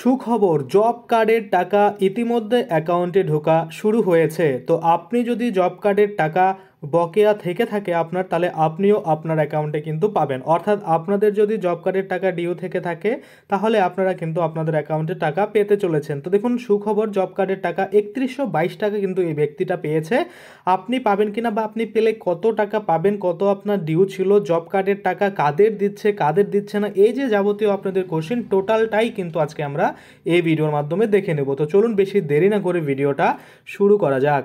সুখবর জব কার্ডের টাকা ইতিমধ্যে অ্যাকাউন্টে ঢোকা শুরু হয়েছে তো আপনি যদি জব কার্ডের টাকা বকেয়া থেকে থাকে আপনার তাহলে আপনিও আপনার অ্যাকাউন্টে কিন্তু পাবেন অর্থাৎ আপনাদের যদি জব কার্ডের টাকা ডিউ থেকে থাকে তাহলে আপনারা কিন্তু আপনাদের অ্যাকাউন্টে টাকা পেতে চলেছেন তো দেখুন সুখবর জব কার্ডের টাকা একত্রিশশো বাইশ টাকা কিন্তু এই ব্যক্তিটা পেয়েছে আপনি পাবেন কিনা বা আপনি পেলে কত টাকা পাবেন কত আপনার ডিউ ছিল জব কার্ডের টাকা কাদের দিচ্ছে কাদের দিচ্ছে না এই যে যাবতীয় আপনাদের কোশ্চেন টোটালটাই কিন্তু আজকে আমরা এই ভিডিওর মাধ্যমে দেখে নেব তো চলুন বেশি দেরি না করে ভিডিওটা শুরু করা যাক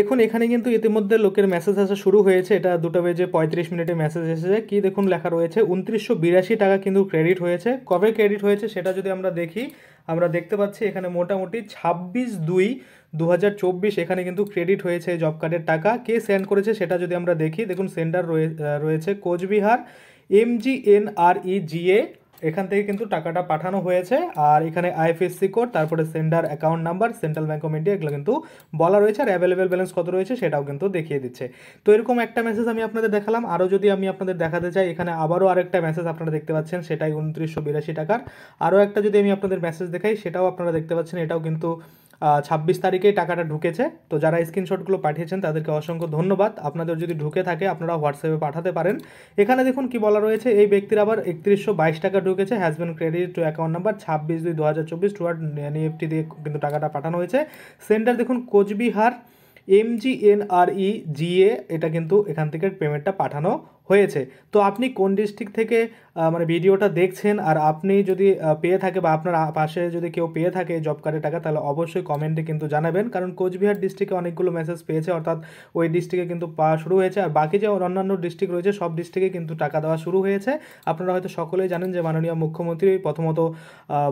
দেখুন এখানে কিন্তু ইতিমধ্যে লোকের মেসেজ আসা শুরু হয়েছে এটা দুটো বেজে পঁয়ত্রিশ মিনিটে মেসেজ এসেছে কি দেখুন লেখা রয়েছে উনত্রিশশো বিরাশি টাকা কিন্তু ক্রেডিট হয়েছে কবে ক্রেডিট হয়েছে সেটা যদি আমরা দেখি আমরা দেখতে পাচ্ছি এখানে মোটামুটি ছাব্বিশ দুই দু এখানে কিন্তু ক্রেডিট হয়েছে জব কার্ডের টাকা কে সেন্ড করেছে সেটা যদি আমরা দেখি দেখুন সেন্ডার রয়েছে Coochbehar M G N R E GA এখান থেকে কিন্তু টাকাটা পাঠানো হয়েছে আর এখানে আইএফএসসি কোড তারপরে sender account number central bank of India এগুলো কিন্তু বলা রয়েছে আর অ্যাভেলেবেল ব্যালেন্স কত রয়েছে সেটাও কিন্তু দেখিয়ে দিচ্ছে তো এরকম একটা মেসেজ আমি আপনাদের দেখালাম আরও যদি আমি আপনাদের দেখাতে চাই এখানে আবারও আরেকটা মেসেজ আপনারা দেখতে পাচ্ছেন সেটাই উনত্রিশশো বিরাশি টাকার আরও একটা যদি আমি আপনাদের মেসেজ দেখাই সেটাও আপনারা দেখতে পাচ্ছেন এটাও কিন্তু ছাব্বিশ তারিখে টাকাটা ঢুকেছে তো যারা স্ক্রিনশটগুলো পাঠিয়েছেন তাদেরকে অসংখ্য ধন্যবাদ আপনাদের যদি ঢুকে থাকে আপনারা হোয়াটসঅ্যাপে পাঠাতে পারেন এখানে দেখুন কি বলা রয়েছে এই ব্যক্তির আবার একত্রিশশো বাইশ টাকা ঢুকেছে husband credit to account number ছাব্বিশ দুই দু হাজার চব্বিশ টু এনএফটি e দিয়ে কিন্তু টাকাটা পাঠানো হয়েছে সেন্টার দেখুন কোচবিহার এমজিএনআরই জিএ e এটা কিন্তু এখান থেকে পেমেন্টটা পাঠানো হয়েছে তো আপনি কোন ডিস্ট্রিক্ট থেকে মানে ভিডিওটা দেখছেন আর আপনি যদি পেয়ে থাকে বা আপনার পাশে যদি কেউ পেয়ে থাকে জব কার্ডের টাকা তাহলে অবশ্যই কমেন্টে কিন্তু জানাবেন কারণ কোচবিহার ডিস্ট্রিক্টে অনেকগুলো মেসেজ পেয়েছে অর্থাৎ ওই ডিস্ট্রিক্টে কিন্তু পাওয়া শুরু হয়েছে আর বাকি যে অন্যান্য ডিস্ট্রিক্ট রয়েছে সব ডিস্ট্রিক্টে কিন্তু টাকা দেওয়া শুরু হয়েছে আপনারা হয়তো সকলেই জানেন যে মাননীয় মুখ্যমন্ত্রী প্রথমত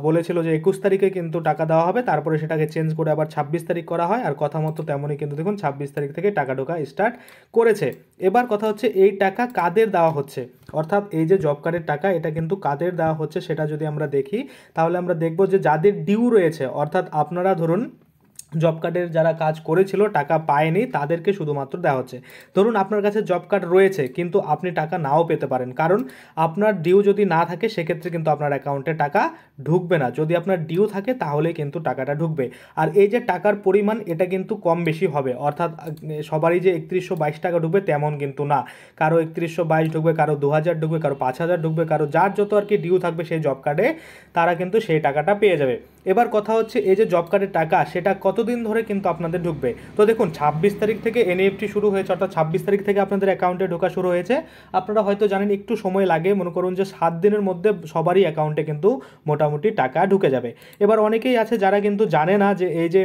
বলেছিল যে একুশ তারিখে কিন্তু টাকা দেওয়া হবে তারপরে সেটাকে চেঞ্জ করে আবার ছাব্বিশ তারিখ করা হয় আর কথা মতো তেমনই কিন্তু দেখুন ছাব্বিশ তারিখ থেকে টাকা ঢোকা স্টার্ট করেছে এবার কথা হচ্ছে এই টাকা কাজ কাদের দেওয়া হচ্ছে অর্থাৎ এই যে জব কার্ডের টাকা এটা কিন্তু কাদের দেওয়া হচ্ছে সেটা যদি আমরা দেখি তাহলে আমরা দেখব যে যাদের ডিউ রয়েছে অর্থাৎ আপনারা ধরুন জব কার্ডের যারা কাজ করেছিল টাকা পায়নি তাদেরকে শুধুমাত্র দেওয়া হচ্ছে ধরুন আপনার কাছে জব কার্ড রয়েছে কিন্তু আপনি টাকা নাও পেতে পারেন কারণ আপনার ডিউ যদি না থাকে সেক্ষেত্রে কিন্তু আপনার অ্যাকাউন্টে টাকা ঢুকবে না যদি আপনার ডিউ থাকে তাহলে কিন্তু টাকাটা ঢুকবে আর এই যে টাকার পরিমাণ এটা কিন্তু কম বেশি হবে অর্থাৎ সবারই যে একত্রিশশো বাইশ টাকা ঢুকবে তেমন কিন্তু না কারো একত্রিশশো বাইশ ঢুকবে কারো দু হাজার ঢুকবে কারো পাঁচ হাজার ঢুকবে কারো যার যত আর কি ডিউ থাকবে সেই জব কার্ডে তারা কিন্তু সেই টাকাটা পেয়ে যাবে এবার কথা হচ্ছে এই যে জব কার্ডের টাকা সেটা কতদিন ধরে কিন্তু আপনাদের ঢুকবে তো দেখুন ছাব্বিশ তারিখ থেকে এনএফটি e শুরু হয়েছে অর্থাৎ ছাব্বিশ তারিখ থেকে আপনাদের অ্যাকাউন্টে ঢোকা শুরু হয়েছে আপনারা হয়তো জানেন একটু সময় লাগে মনে করুন যে সাত দিনের মধ্যে সবারই অ্যাকাউন্টে কিন্তু মোটামুটি টাকা ঢুকে যাবে এবার অনেকেই আছে যারা কিন্তু জানে না যে এই যে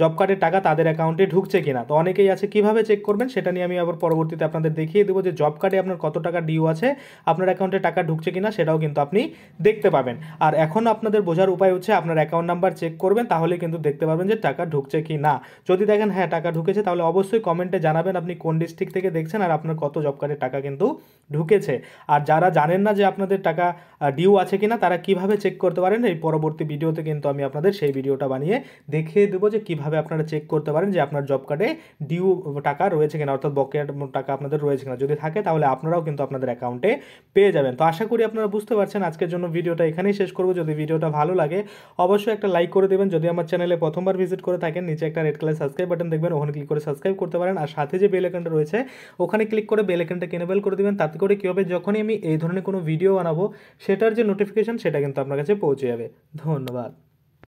জব কার্ডের টাকা তাদের অ্যাকাউন্টে ঢুকছে কিনা তো অনেকেই আছে কিভাবে চেক করবেন সেটা নিয়ে আমি আবার পরবর্তীতে আপনাদের দেখিয়ে দেবো যে জব কার্ডে আপনার কত টাকা ডিউ আছে আপনার অ্যাকাউন্টে টাকা ঢুকছে কিনা সেটাও কিন্তু আপনি দেখতে পাবেন আর এখন আপনাদের বোঝার উপায় হচ্ছে আপনার অ্যাকাউন্ট নাম্বার চেক করবেন তাহলে কিন্তু দেখতে পাবেন যে টাকা ঢুকছে কি না যদি দেখেন হ্যাঁ টাকা ঢুকেছে তাহলে অবশ্যই কমেন্টে জানাবেন আপনি কোন ডিস্ট্রিক্ট থেকে দেখছেন আর আপনার কত জব কার্ডের টাকা কিন্তু ঢুকেছে আর যারা জানেন না যে আপনাদের টাকা ডিউ আছে কিনা তারা কিভাবে চেক করতে পারেন এই পরবর্তী ভিডিওতে কিন্তু আমি আপনাদের সেই ভিডিওটা বানিয়ে দেখিয়ে দেবো যে কিভাবে আপনারা চেক করতে পারেন যে আপনার জব কার্ডে ডিউ টাকা রয়েছে কিনা অর্থাৎ বকেয়া টাকা আপনাদের রয়েছে কিনা যদি থাকে তাহলে আপনারাও কিন্তু আপনাদের অ্যাকাউন্টে পেয়ে যাবেন তো আশা করি আপনারা বুঝতে পারছেন আজকের জন্য ভিডিওটা এখানেই শেষ করব যদি ভিডিওটা ভালো লাগে অবশ্যই একটা লাইক করে দেবেন যদি আমার চ্যানেলে প্রথমবার ভিজিট করে থাকেন নিচে একটা রেড কালার সাবস্ক্রাইব বাটন দেখবেন ওখানে ক্লিক করে সাবস্ক্রাইব করতে পারেন আর সাথে যে বেল আইকনটা রয়েছে ওখানে ক্লিক করে বেল আইকনটা কেনেবেল করে দেবেন তাতে করে কী হবে যখনই আমি এই ধরনের কোনো ভিডিও বানাবো সেটার যে নোটিফিকেশান সেটা কিন্তু আপনার কাছে পৌঁছে যাবে ধন্যবাদ